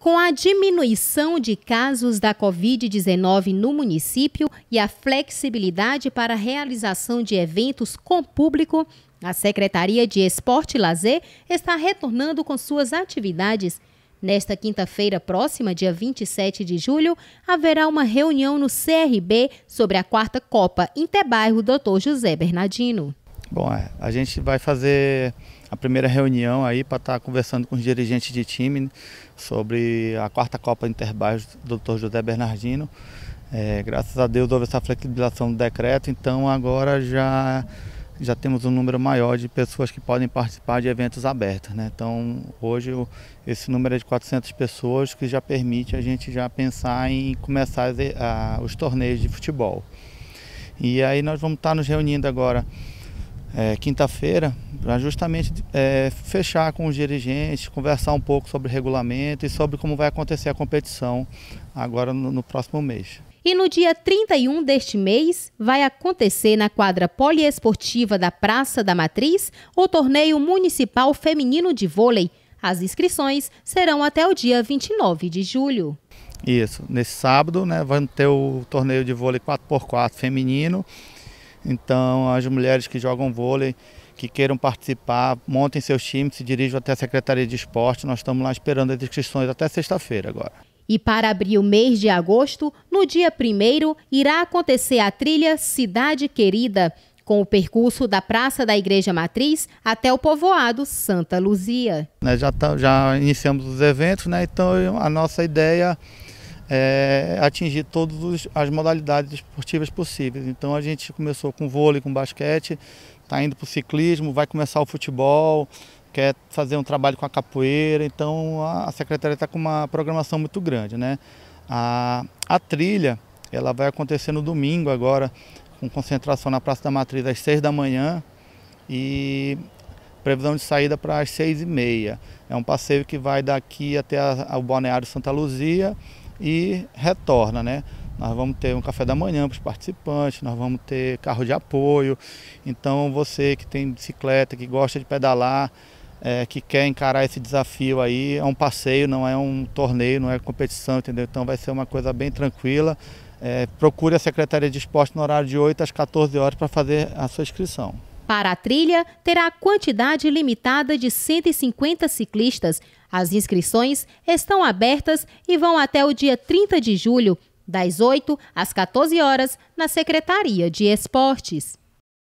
Com a diminuição de casos da Covid-19 no município e a flexibilidade para a realização de eventos com público, a Secretaria de Esporte e Lazer está retornando com suas atividades. Nesta quinta-feira próxima, dia 27 de julho, haverá uma reunião no CRB sobre a quarta Copa Interbairro Dr. José Bernardino. Bom, é, a gente vai fazer a primeira reunião aí para estar tá conversando com os dirigentes de time sobre a quarta Copa Interbairros do Dr. José Bernardino. É, graças a Deus houve essa flexibilização do decreto, então agora já, já temos um número maior de pessoas que podem participar de eventos abertos. Né? Então hoje esse número é de 400 pessoas que já permite a gente já pensar em começar os torneios de futebol. E aí nós vamos estar tá nos reunindo agora é, quinta-feira para justamente é, fechar com os dirigentes, conversar um pouco sobre regulamento e sobre como vai acontecer a competição agora no, no próximo mês. E no dia 31 deste mês, vai acontecer na quadra poliesportiva da Praça da Matriz o torneio municipal feminino de vôlei. As inscrições serão até o dia 29 de julho. Isso, nesse sábado, né, ter o torneio de vôlei 4x4 feminino então, as mulheres que jogam vôlei, que queiram participar, montem seus times, se dirijam até a Secretaria de Esporte. Nós estamos lá esperando as inscrições até sexta-feira agora. E para abrir o mês de agosto, no dia 1 irá acontecer a trilha Cidade Querida, com o percurso da Praça da Igreja Matriz até o povoado Santa Luzia. Né, já, tá, já iniciamos os eventos, né? então a nossa ideia é, atingir todas as modalidades esportivas possíveis. Então a gente começou com vôlei, com basquete, está indo para o ciclismo, vai começar o futebol, quer fazer um trabalho com a capoeira, então a, secretaria está com uma programação muito grande. Né? A, a trilha ela vai acontecer no domingo agora, com concentração na Praça da Matriz às 6 da manhã e previsão de saída para as 6 e meia. É um passeio que vai daqui até o Balneário Santa Luzia, e retorna, né? Nós vamos ter um café da manhã para os participantes, nós vamos ter carro de apoio. Então você que tem bicicleta, que gosta de pedalar, é, que quer encarar esse desafio aí, é um passeio, não é um torneio, não é competição, entendeu? Então vai ser uma coisa bem tranquila. É, procure a Secretaria de Esporte no horário de 8 às 14 horas para fazer a sua inscrição. Para a trilha, terá a quantidade limitada de 150 ciclistas. As inscrições estão abertas e vão até o dia 30 de julho, das 8 às 14 horas, na Secretaria de Esportes.